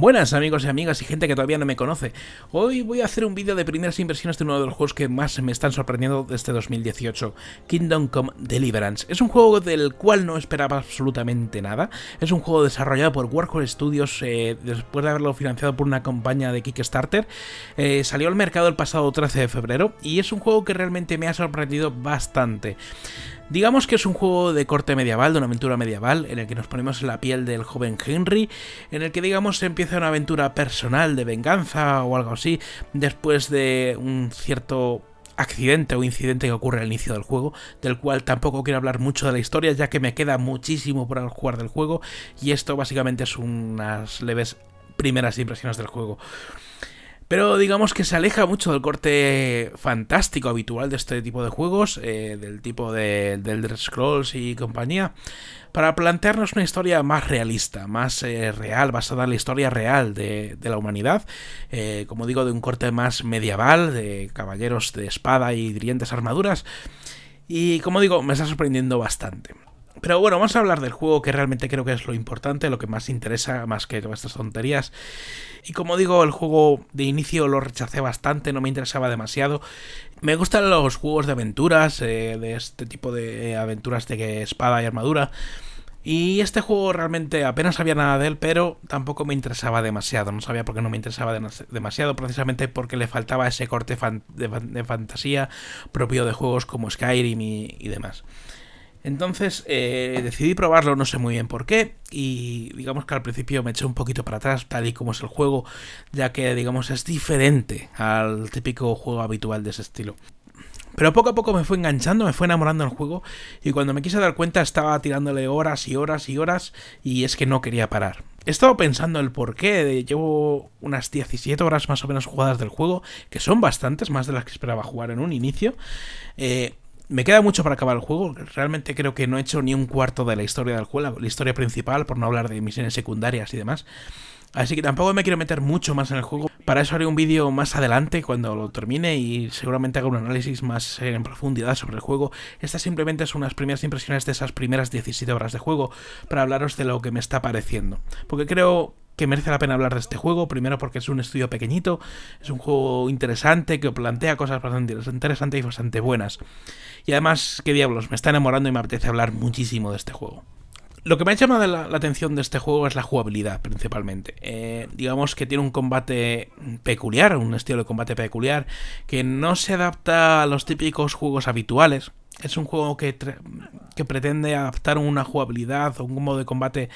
Buenas amigos y amigas y gente que todavía no me conoce. Hoy voy a hacer un vídeo de primeras impresiones de uno de los juegos que más me están sorprendiendo desde 2018, Kingdom Come Deliverance. Es un juego del cual no esperaba absolutamente nada. Es un juego desarrollado por Warhol Studios eh, después de haberlo financiado por una compañía de Kickstarter. Eh, salió al mercado el pasado 13 de febrero y es un juego que realmente me ha sorprendido bastante. Digamos que es un juego de corte medieval, de una aventura medieval, en el que nos ponemos en la piel del joven Henry, en el que digamos se empieza una aventura personal de venganza o algo así, después de un cierto accidente o incidente que ocurre al inicio del juego, del cual tampoco quiero hablar mucho de la historia, ya que me queda muchísimo por jugar del juego, y esto básicamente es unas leves primeras impresiones del juego. Pero digamos que se aleja mucho del corte fantástico habitual de este tipo de juegos, eh, del tipo de, del Scrolls y compañía, para plantearnos una historia más realista, más eh, real, basada en la historia real de, la humanidad, eh, como digo, de un corte más medieval, de caballeros de espada y dientes armaduras. Y como digo, me está sorprendiendo bastante. Pero bueno, vamos a hablar del juego que realmente creo que es lo importante, lo que más interesa, más que estas tonterías. Y como digo, el juego de inicio lo rechacé bastante, no me interesaba demasiado. Me gustan los juegos de aventuras, eh, de este tipo de aventuras de espada y armadura. Y este juego realmente apenas sabía nada de él, pero tampoco me interesaba demasiado. No sabía por qué no me interesaba demasiado, precisamente porque le faltaba ese corte de, fantasía propio de juegos como Skyrim y demás. Entonces eh, decidí probarlo, no sé muy bien por qué, y digamos que al principio me eché un poquito para atrás, tal y como es el juego, ya que digamos es diferente al típico juego habitual de ese estilo. Pero poco a poco me fue enganchando, me fue enamorando del juego y cuando me quise dar cuenta estaba tirándole horas y horas y horas y es que no quería parar. He estado pensando el por qué, llevo unas 17 horas más o menos jugadas del juego, que son bastantes, más de las que esperaba jugar en un inicio. Eh, me queda mucho para acabar el juego. Realmente creo que no he hecho ni un cuarto de la historia del juego, la historia principal, por no hablar de misiones secundarias y demás. Así que tampoco me quiero meter mucho más en el juego. Para eso haré un vídeo más adelante cuando lo termine y seguramente hago un análisis más en profundidad sobre el juego. Estas simplemente son unas primeras impresiones de esas primeras 17 horas de juego para hablaros de lo que me está pareciendo. Porque creo que merece la pena hablar de este juego. Primero porque es un estudio pequeñito, es un juego interesante que plantea cosas bastante interesantes y bastante buenas. Y además, qué diablos, me está enamorando y me apetece hablar muchísimo de este juego. Lo que me ha llamado la, atención de este juego es la jugabilidad principalmente. Eh, digamos que tiene un combate peculiar, un estilo de combate peculiar, que no se adapta a los típicos juegos habituales es un juego que, pretende adaptar una jugabilidad o un modo de combate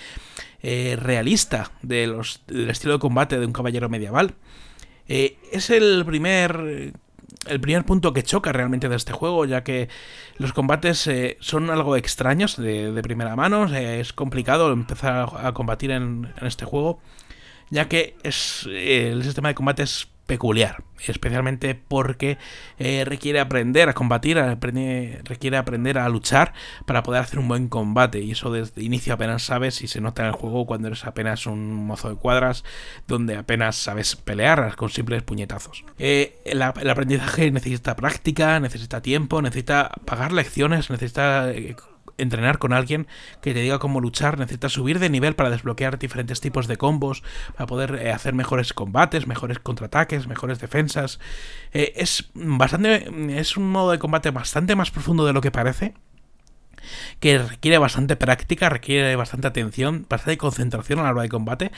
eh, realista de del estilo de combate de un caballero medieval. Eh, es el primer, el primer punto que choca realmente de este juego, ya que los combates eh, son algo extraños de, primera mano. es complicado empezar a, combatir en, este juego, ya que es, el sistema de combate es peculiar, especialmente porque eh, requiere aprender a combatir, requiere aprender a luchar para poder hacer un buen combate y eso desde inicio apenas sabes y se nota en el juego cuando eres apenas un mozo de cuadras donde apenas sabes pelear con simples puñetazos. Eh, el, aprendizaje necesita práctica, necesita tiempo, necesita pagar lecciones, necesita eh, entrenar con alguien que te diga cómo luchar, necesitas subir de nivel para desbloquear diferentes tipos de combos, para poder eh, hacer mejores combates, mejores contraataques, mejores defensas. Eh, es bastante. es un modo de combate bastante más profundo de lo que parece que requiere bastante práctica, requiere bastante atención, bastante concentración a la hora de combate.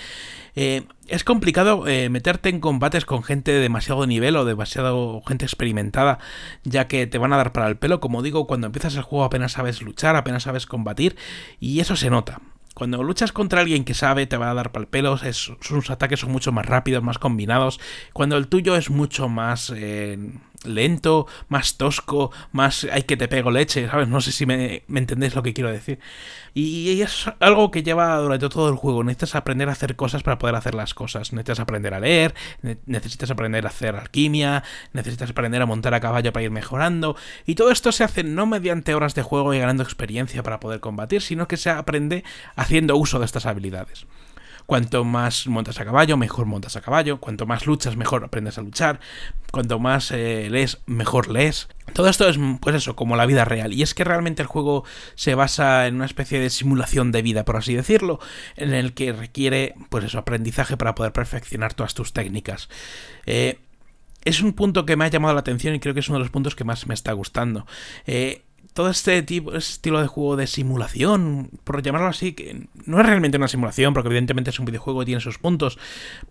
Eh, es complicado eh, meterte en combates con gente de demasiado nivel o demasiado gente experimentada, ya que te van a dar para el pelo. Como digo, cuando empiezas el juego apenas sabes luchar, apenas sabes combatir, y eso se nota. Cuando luchas contra alguien que sabe, te va a dar para el pelo, sus ataques son mucho más rápidos, más combinados, cuando el tuyo es mucho más... Eh, lento, más tosco, más hay que te pego leche, ¿sabes? No sé si me, me entendéis lo que quiero decir. Y, es algo que lleva durante todo el juego. Necesitas aprender a hacer cosas para poder hacer las cosas. Necesitas aprender a leer, necesitas aprender a hacer alquimia, necesitas aprender a montar a caballo para ir mejorando. Y todo esto se hace no mediante horas de juego y ganando experiencia para poder combatir, sino que se aprende haciendo uso de estas habilidades. Cuanto más montas a caballo, mejor montas a caballo. Cuanto más luchas, mejor aprendes a luchar. Cuanto más eh, lees, mejor lees. Todo esto es, pues eso, como la vida real. Y es que realmente el juego se basa en una especie de simulación de vida, por así decirlo, en el que requiere, pues eso, aprendizaje para poder perfeccionar todas tus técnicas. Eh, es un punto que me ha llamado la atención y creo que es uno de los puntos que más me está gustando. Eh, todo este tipo, este estilo de juego de simulación, por llamarlo así, que no es realmente una simulación, porque evidentemente es un videojuego y tiene sus puntos,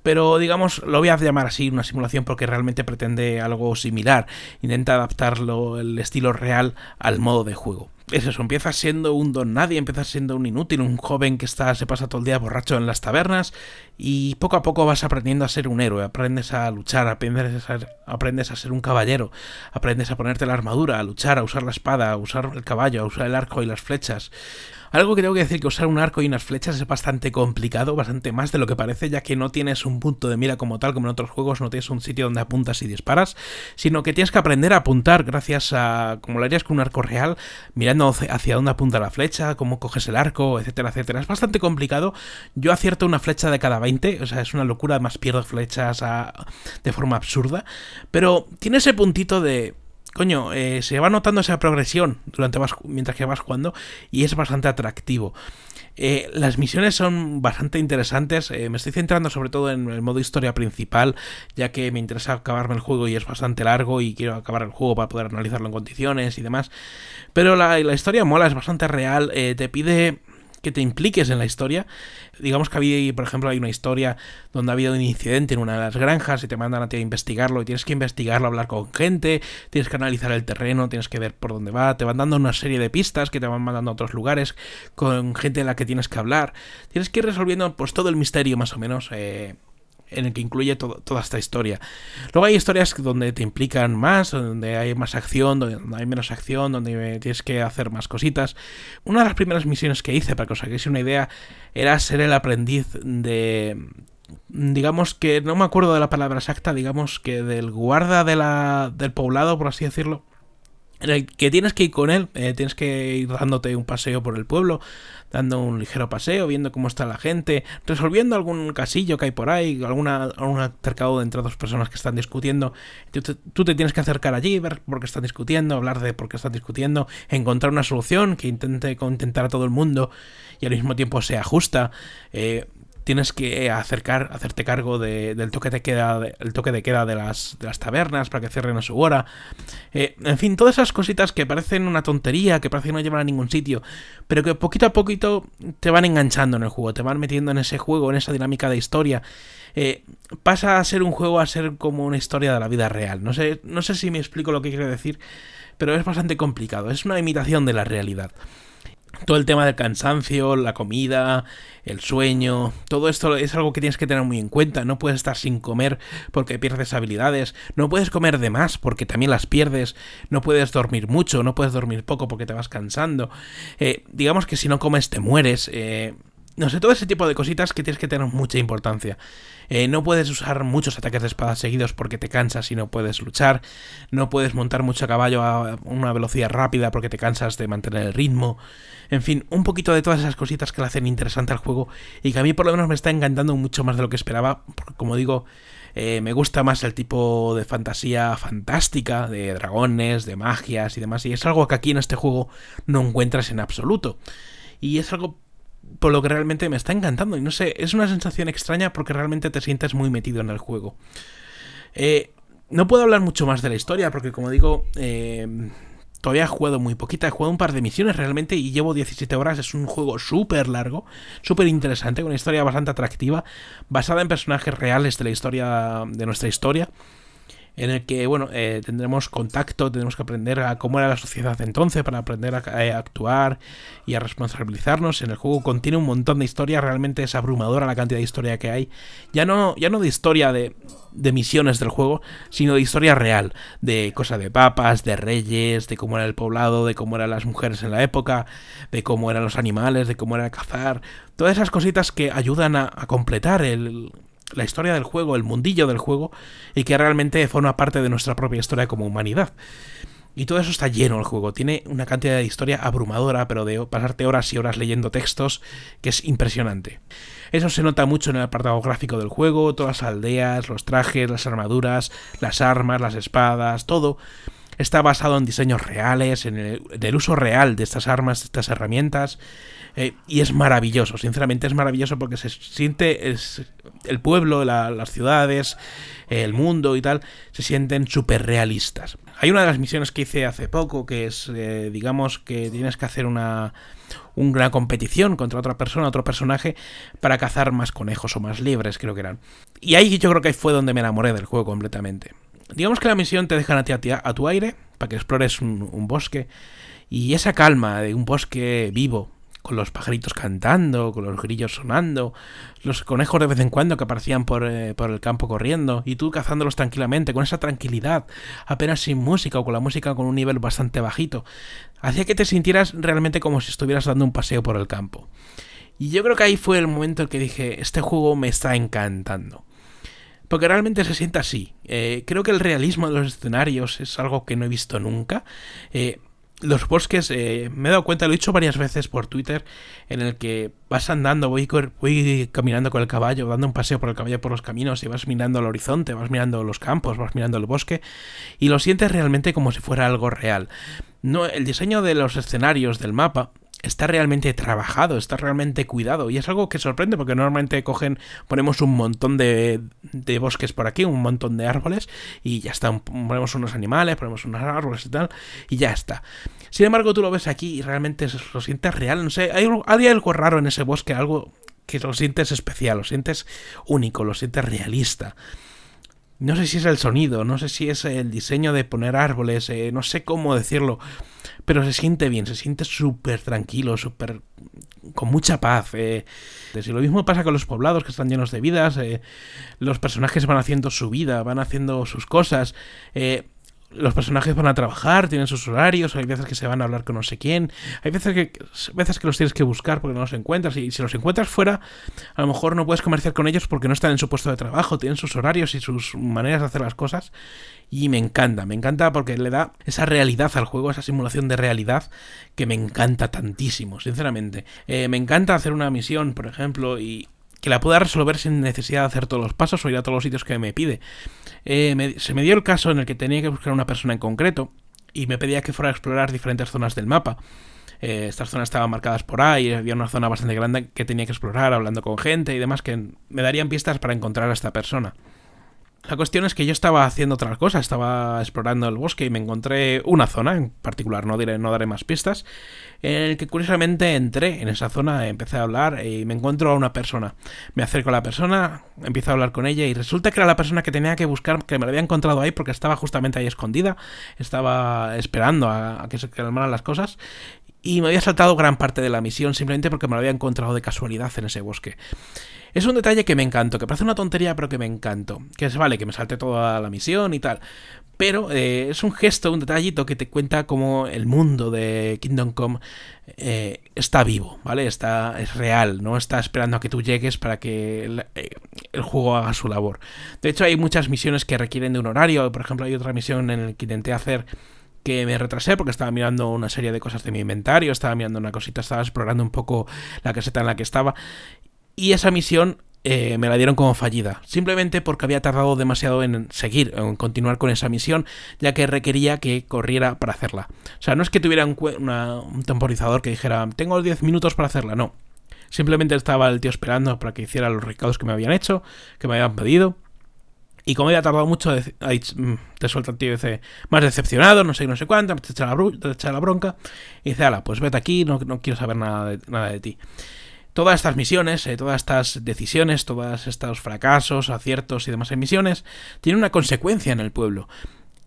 pero digamos, lo voy a llamar así una simulación porque realmente pretende algo similar, intenta adaptarlo el estilo real al modo de juego es eso, empiezas siendo un don nadie, empiezas siendo un inútil, un joven que está, se pasa todo el día borracho en las tabernas y poco a poco vas aprendiendo a ser un héroe, aprendes a luchar, aprendes a ser, aprendes a ser un caballero, aprendes a ponerte la armadura, a luchar, a usar la espada, a usar el caballo, a usar el arco y las flechas. Algo que tengo que decir que usar un arco y unas flechas es bastante complicado, bastante más de lo que parece, ya que no tienes un punto de mira como tal, como en otros juegos, no tienes un sitio donde apuntas y disparas, sino que tienes que aprender a apuntar gracias a, como lo harías con un arco real, mirando hacia dónde apunta la flecha, cómo coges el arco, etcétera, etcétera. Es bastante complicado. Yo acierto una flecha de cada 20, o sea, es una locura, además pierdo flechas ah, de forma absurda, pero tiene ese puntito de coño, eh, se va notando esa progresión durante mientras que vas jugando y es bastante atractivo. Eh, las misiones son bastante interesantes, eh, me estoy centrando sobre todo en el modo historia principal, ya que me interesa acabarme el juego y es bastante largo y quiero acabar el juego para poder analizarlo en condiciones y demás. Pero la, la historia mola, es bastante real, te pide que te impliques en la historia. Digamos que había, por ejemplo, hay una historia donde ha habido un incidente en una de las granjas y te mandan a ti a investigarlo y tienes que investigarlo, hablar con gente, tienes que analizar el terreno, tienes que ver por dónde va, te van dando una serie de pistas que te van mandando a otros lugares con gente de la que tienes que hablar. Tienes que ir resolviendo pues todo el misterio más o menos. Eh, en el que incluye toda esta historia. Luego hay historias donde te implican más, donde hay más acción, donde hay menos acción, donde tienes que hacer más cositas. Una de las primeras misiones que hice, para que os hagáis una idea, era ser el aprendiz de... Digamos que no me acuerdo de la palabra exacta, digamos que del guarda de la, del poblado, por así decirlo que tienes que ir con él, eh, tienes que ir dándote un paseo por el pueblo, dando un ligero paseo, viendo cómo está la gente, resolviendo algún casillo que hay por ahí, alguna, algún de entre dos personas que están discutiendo. Tú te, tienes que acercar allí, ver por qué están discutiendo, hablar de por qué están discutiendo, encontrar una solución que intente contentar a todo el mundo y al mismo tiempo sea justa. Eh, tienes que acercar, hacerte cargo del toque de queda, de, toque de queda de las, tabernas para que cierren a su hora. Eh, en fin, todas esas cositas que parecen una tontería, que parecen no llevan a ningún sitio, pero que poquito a poquito te van enganchando en el juego, te van metiendo en ese juego, en esa dinámica de historia. Eh, pasa a ser un juego a ser como una historia de la vida real. No sé, no sé si me explico lo que quiero decir, pero es bastante complicado. Es una imitación de la realidad todo el tema del cansancio, la comida, el sueño, todo esto es algo que tienes que tener muy en cuenta. No puedes estar sin comer porque pierdes habilidades, no puedes comer de más porque también las pierdes, no puedes dormir mucho, no puedes dormir poco porque te vas cansando. Eh, digamos que si no comes te mueres. Eh, no sé, todo ese tipo de cositas que tienes que tener mucha importancia. Eh, no puedes usar muchos ataques de espada seguidos porque te cansas y no puedes luchar. No puedes montar mucho a caballo a una velocidad rápida porque te cansas de mantener el ritmo. En fin, un poquito de todas esas cositas que le hacen interesante al juego y que a mí por lo menos me está encantando mucho más de lo que esperaba. Porque como digo, eh, me gusta más el tipo de fantasía fantástica, de dragones, de magias y demás. Y es algo que aquí en este juego no encuentras en absoluto. Y es algo por lo que realmente me está encantando. Y no sé, es una sensación extraña porque realmente te sientes muy metido en el juego. Eh, no puedo hablar mucho más de la historia porque, como digo, eh, todavía he jugado muy poquita. He jugado un par de misiones realmente y llevo 17 horas. Es un juego súper largo, súper interesante, con una historia bastante atractiva, basada en personajes reales de la historia, de nuestra historia en el que bueno eh, tendremos contacto, tendremos que aprender a cómo era la sociedad entonces para aprender a, eh, actuar y a responsabilizarnos. En el juego contiene un montón de historia, realmente es abrumadora la cantidad de historia que hay. Ya no, ya no de historia de, de misiones del juego, sino de historia real, de cosas de papas, de reyes, de cómo era el poblado, de cómo eran las mujeres en la época, de cómo eran los animales, de cómo era cazar. Todas esas cositas que ayudan a completar el, la historia del juego, el mundillo del juego, y que realmente forma parte de nuestra propia historia como humanidad. Y todo eso está lleno el juego. Tiene una cantidad de historia abrumadora, pero de pasarte horas y horas leyendo textos, que es impresionante. Eso se nota mucho en el apartado gráfico del juego, todas las aldeas, los trajes, las armaduras, las armas, las espadas, todo está basado en diseños reales, en el, uso real de estas armas, de estas herramientas, eh, y es maravilloso, sinceramente es maravilloso porque se siente el pueblo, las ciudades, el mundo y tal, se sienten súper realistas. Hay una de las misiones que hice hace poco, que es, eh, digamos, que tienes que hacer una, una competición contra otra persona, otro personaje, para cazar más conejos o más libres, creo que eran. Y ahí yo creo que fue donde me enamoré del juego completamente. Digamos que la misión te dejan a, ti, a, a tu aire para que explores un, bosque. Y esa calma de un bosque vivo, con los pajaritos cantando, con los grillos sonando, los conejos de vez en cuando que aparecían por, eh, por el campo corriendo, y tú cazándolos tranquilamente, con esa tranquilidad, apenas sin música o con la música con un nivel bastante bajito, hacía que te sintieras realmente como si estuvieras dando un paseo por el campo. Y yo creo que ahí fue el momento en que dije, este juego me está encantando porque realmente se siente así. Eh, creo que el realismo de los escenarios es algo que no he visto nunca. Eh, los bosques, eh, me he dado cuenta, lo he dicho varias veces por Twitter, en el que vas andando, voy, caminando con el caballo, dando un paseo por el caballo por los caminos y vas mirando al horizonte, vas mirando los campos, vas mirando el bosque y lo sientes realmente como si fuera algo real. No, el diseño de los escenarios del mapa está realmente trabajado, está realmente cuidado. Y es algo que sorprende porque normalmente cogen, ponemos un montón de, bosques por aquí, un montón de árboles y ya está. Ponemos unos animales, ponemos unos árboles y tal y ya está. Sin embargo, tú lo ves aquí y realmente lo sientes real. No sé, hay, hay algo raro en ese bosque, algo que lo sientes especial, lo sientes único, lo sientes realista. No sé si es el sonido, no sé si es el diseño de poner árboles, eh, no sé cómo decirlo, pero se siente bien, se siente súper tranquilo, súper con mucha paz. Eh. lo mismo pasa con los poblados que están llenos de vidas, eh, los personajes van haciendo su vida, van haciendo sus cosas. Eh, los personajes van a trabajar, tienen sus horarios, hay veces que se van a hablar con no sé quién, hay veces que, veces que los tienes que buscar porque no los encuentras, y si los encuentras fuera, a lo mejor no puedes comerciar con ellos porque no están en su puesto de trabajo, tienen sus horarios y sus maneras de hacer las cosas, y me encanta, me encanta porque le da esa realidad al juego, esa simulación de realidad que me encanta tantísimo, sinceramente. Eh, me encanta hacer una misión, por ejemplo, y que la pueda resolver sin necesidad de hacer todos los pasos o ir a todos los sitios que me pide. Eh, se me dio el caso en el que tenía que buscar una persona en concreto y me pedía que fuera a explorar diferentes zonas del mapa. Eh, estas zonas estaban marcadas por ahí, había una zona bastante grande que tenía que explorar hablando con gente y demás que me darían pistas para encontrar a esta persona. La cuestión es que yo estaba haciendo otra cosa, estaba explorando el bosque y me encontré una zona en particular, no, diré, no daré más pistas, en el que curiosamente entré en esa zona, empecé a hablar y me encuentro a una persona. Me acerco a la persona, empiezo a hablar con ella y resulta que era la persona que tenía que buscar, que me la había encontrado ahí porque estaba justamente ahí escondida, estaba esperando a, a que se calmaran las cosas y me había saltado gran parte de la misión simplemente porque me lo había encontrado de casualidad en ese bosque. Es un detalle que me encantó, que parece una tontería, pero que me encantó. Que es vale, que me salte toda la misión y tal. Pero eh, es un gesto, un detallito que te cuenta cómo el mundo de Kingdom Come eh, está vivo, ¿vale? Está, es real, no está esperando a que tú llegues para que el, eh, el, juego haga su labor. De hecho, hay muchas misiones que requieren de un horario. Por ejemplo, hay otra misión en la que intenté hacer que me retrasé porque estaba mirando una serie de cosas de mi inventario, estaba mirando una cosita, estaba explorando un poco la caseta en la que estaba. Y esa misión eh, me la dieron como fallida, simplemente porque había tardado demasiado en seguir, en continuar con esa misión, ya que requería que corriera para hacerla. O sea, no es que tuviera un, un temporizador que dijera, tengo 10 minutos para hacerla, no. Simplemente estaba el tío esperando para que hiciera los recados que me habían hecho, que me habían pedido. Y como ha tardado mucho, mm, te suelta el tío y dice, más decepcionado, no sé no sé cuánto, te echa la, bronca. Y dice, ala, pues vete aquí, no, no quiero saber nada de, nada de ti. Todas estas misiones, eh, todas estas decisiones, todos estos fracasos, aciertos y demás en misiones, tienen una consecuencia en el pueblo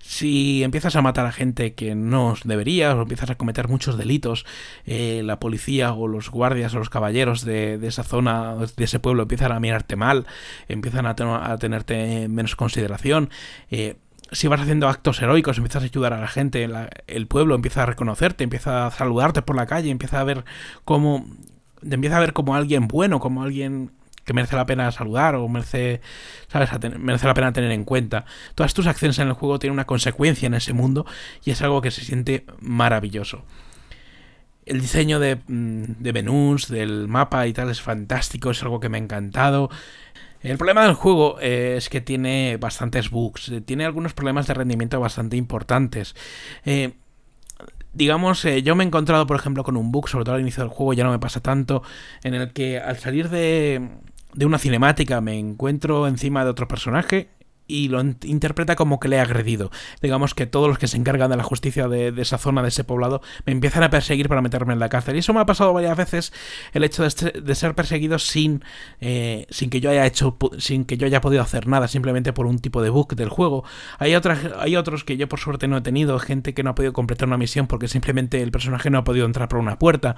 si empiezas a matar a gente que no deberías o empiezas a cometer muchos delitos, eh, la policía o los guardias o los caballeros de, esa zona, de ese pueblo, empiezan a mirarte mal, empiezan a, tenerte menos consideración. Eh, si vas haciendo actos heroicos, empiezas a ayudar a la gente, el pueblo empieza a reconocerte, empieza a saludarte por la calle, empieza a ver cómo... Empieza a ver como alguien bueno, como alguien que merece la pena saludar o merece, ¿sabes? merece la pena tener en cuenta. Todas tus acciones en el juego tienen una consecuencia en ese mundo y es algo que se siente maravilloso. El diseño de, mm, de menús, del mapa y tal es fantástico, es algo que me ha encantado. El problema del juego eh, es que tiene bastantes bugs, eh, tiene algunos problemas de rendimiento bastante importantes. Eh, digamos, yo me he encontrado, por ejemplo, con un bug, sobre todo al inicio del juego, ya no me pasa tanto, en el que al salir de, de una cinemática, me encuentro encima de otro personaje y lo interpreta como que le he agredido. Digamos que todos los que se encargan de la justicia de, esa zona, de ese poblado, me empiezan a perseguir para meterme en la cárcel. Y eso me ha pasado varias veces, el hecho de, ser perseguido sin, eh, sin, que yo haya hecho, sin que yo haya podido hacer nada, simplemente por un tipo de bug del juego. Hay, otras, hay otros que yo por suerte no he tenido, gente que no ha podido completar una misión porque simplemente el personaje no ha podido entrar por una puerta.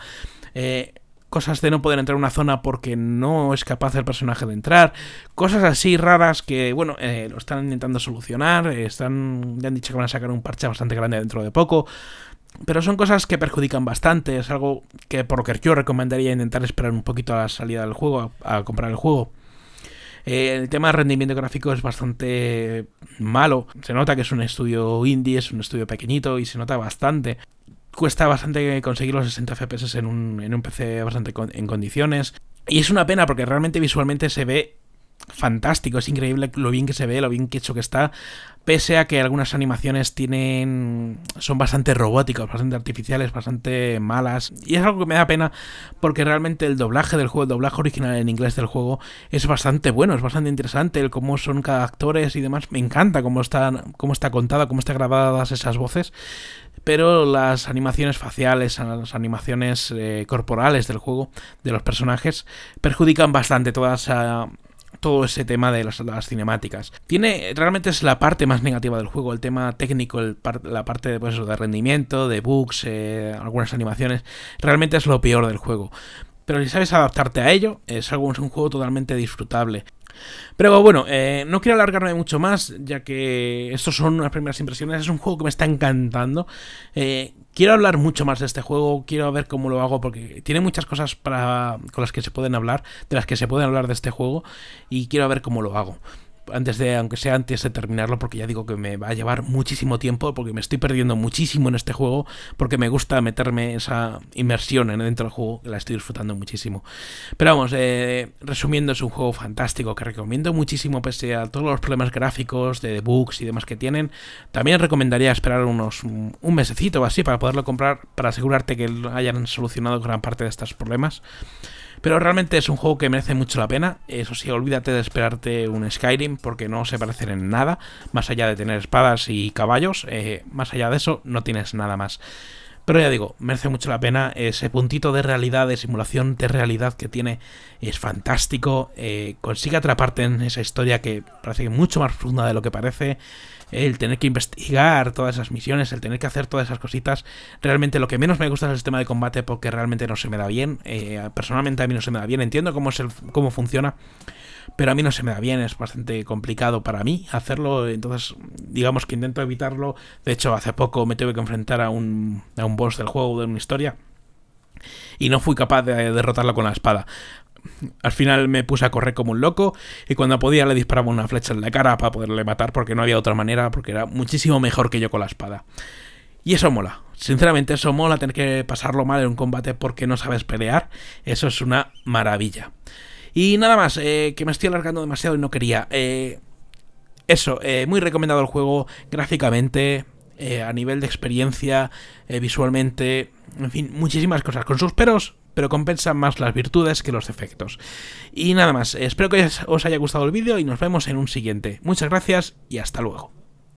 Eh, cosas de no poder entrar a una zona porque no es capaz el personaje de entrar, cosas así raras que, bueno, eh, lo están intentando solucionar, eh, están, ya han dicho que van a sacar un parche bastante grande dentro de poco, pero son cosas que perjudican bastante, es algo que por lo que yo recomendaría intentar esperar un poquito a la salida del juego, a, comprar el juego. Eh, el tema de rendimiento gráfico es bastante malo. Se nota que es un estudio indie, es un estudio pequeñito y se nota bastante cuesta bastante conseguir los 60 FPS en un, PC bastante en condiciones. Y es una pena porque realmente visualmente se ve fantástico, es increíble lo bien que se ve, lo bien que hecho que está, pese a que algunas animaciones tienen son bastante robóticas, bastante artificiales, bastante malas, y es algo que me da pena porque realmente el doblaje del juego, el doblaje original en inglés del juego es bastante bueno, es bastante interesante el cómo son cada actores y demás, me encanta cómo están cómo está contada, cómo están grabadas esas voces. Pero las animaciones faciales, las animaciones eh, corporales del juego, de los personajes, perjudican bastante toda esa, todo ese tema de las, cinemáticas. Tiene, realmente es la parte más negativa del juego, el tema técnico, la parte de, pues, de rendimiento, de bugs, eh, algunas animaciones, realmente es lo peor del juego. Pero si sabes adaptarte a ello, es, algo, es un juego totalmente disfrutable. Pero bueno, eh, no quiero alargarme mucho más, ya que estos son unas primeras impresiones. Es un juego que me está encantando. Eh, quiero hablar mucho más de este juego, quiero ver cómo lo hago, porque tiene muchas cosas para, con las que se pueden hablar, de las que se pueden hablar de este juego, y quiero ver cómo lo hago antes de, aunque sea antes de terminarlo, porque ya digo que me va a llevar muchísimo tiempo, porque me estoy perdiendo muchísimo en este juego, porque me gusta meterme esa inmersión dentro del juego, la estoy disfrutando muchísimo. Pero vamos, eh, resumiendo, es un juego fantástico que recomiendo muchísimo, pese a todos los problemas gráficos, de bugs y demás que tienen. También recomendaría esperar unos un mesecito o así para poderlo comprar, para asegurarte que hayan solucionado gran parte de estos problemas. Pero realmente es un juego que merece mucho la pena. Eso sí, olvídate de esperarte un Skyrim porque no se parecen en nada. Más allá de tener espadas y caballos, eh, más allá de eso no tienes nada más. Pero ya digo, merece mucho la pena. Ese puntito de realidad, de simulación de realidad que tiene es fantástico. Eh, consigue atraparte en esa historia que parece mucho más profunda de lo que parece. El tener que investigar todas esas misiones, el tener que hacer todas esas cositas. Realmente lo que menos me gusta es el sistema de combate porque realmente no se me da bien. Eh, personalmente a mí no se me da bien. Entiendo cómo, cómo funciona pero a mí no se me da bien, es bastante complicado para mí hacerlo, entonces digamos que intento evitarlo. De hecho, hace poco me tuve que enfrentar a un, a un boss del juego, de una historia, y no fui capaz de derrotarlo con la espada. Al final me puse a correr como un loco y cuando podía le disparaba una flecha en la cara para poderle matar porque no había otra manera, porque era muchísimo mejor que yo con la espada. Y eso mola. Sinceramente, eso mola tener que pasarlo mal en un combate porque no sabes pelear. Eso es una maravilla. Y nada más, eh, que me estoy alargando demasiado y no quería. Eh, eso, eh, muy recomendado el juego gráficamente, a nivel de experiencia, visualmente, en fin, muchísimas cosas. Con sus peros, pero compensan más las virtudes que los defectos. Y nada más, espero que os haya gustado el vídeo y nos vemos en un siguiente. Muchas gracias y hasta luego.